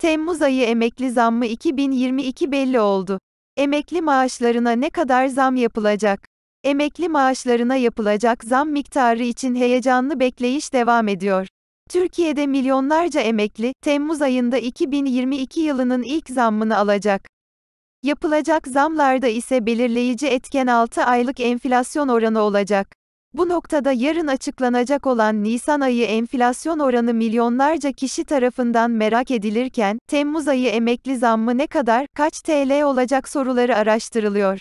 Temmuz ayı emekli zammı 2022 belli oldu. Emekli maaşlarına ne kadar zam yapılacak? Emekli maaşlarına yapılacak zam miktarı için heyecanlı bekleyiş devam ediyor. Türkiye'de milyonlarca emekli, Temmuz ayında 2022 yılının ilk zammını alacak. Yapılacak zamlarda ise belirleyici etken 6 aylık enflasyon oranı olacak. Bu noktada yarın açıklanacak olan Nisan ayı enflasyon oranı milyonlarca kişi tarafından merak edilirken, Temmuz ayı emekli zammı ne kadar, kaç TL olacak soruları araştırılıyor.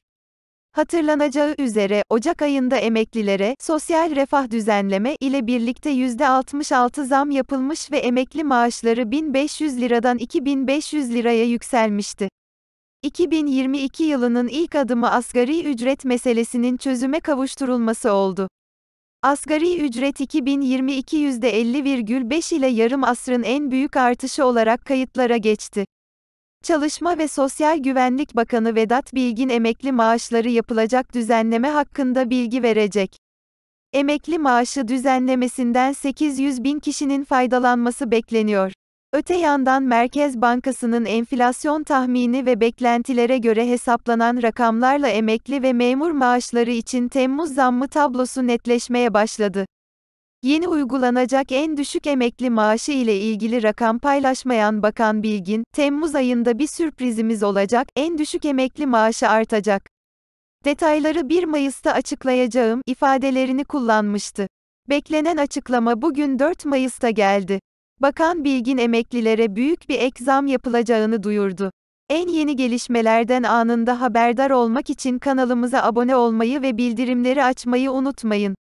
Hatırlanacağı üzere, Ocak ayında emeklilere, sosyal refah düzenleme ile birlikte %66 zam yapılmış ve emekli maaşları 1500 liradan 2500 liraya yükselmişti. 2022 yılının ilk adımı asgari ücret meselesinin çözüme kavuşturulması oldu. Asgari ücret 2022 %50,5 ile yarım asrın en büyük artışı olarak kayıtlara geçti. Çalışma ve Sosyal Güvenlik Bakanı Vedat Bilgin emekli maaşları yapılacak düzenleme hakkında bilgi verecek. Emekli maaşı düzenlemesinden 800 bin kişinin faydalanması bekleniyor. Öte yandan Merkez Bankası'nın enflasyon tahmini ve beklentilere göre hesaplanan rakamlarla emekli ve memur maaşları için Temmuz zammı tablosu netleşmeye başladı. Yeni uygulanacak en düşük emekli maaşı ile ilgili rakam paylaşmayan Bakan Bilgin, Temmuz ayında bir sürprizimiz olacak, en düşük emekli maaşı artacak. Detayları 1 Mayıs'ta açıklayacağım ifadelerini kullanmıştı. Beklenen açıklama bugün 4 Mayıs'ta geldi. Bakan Bilgin emeklilere büyük bir ek zam yapılacağını duyurdu. En yeni gelişmelerden anında haberdar olmak için kanalımıza abone olmayı ve bildirimleri açmayı unutmayın.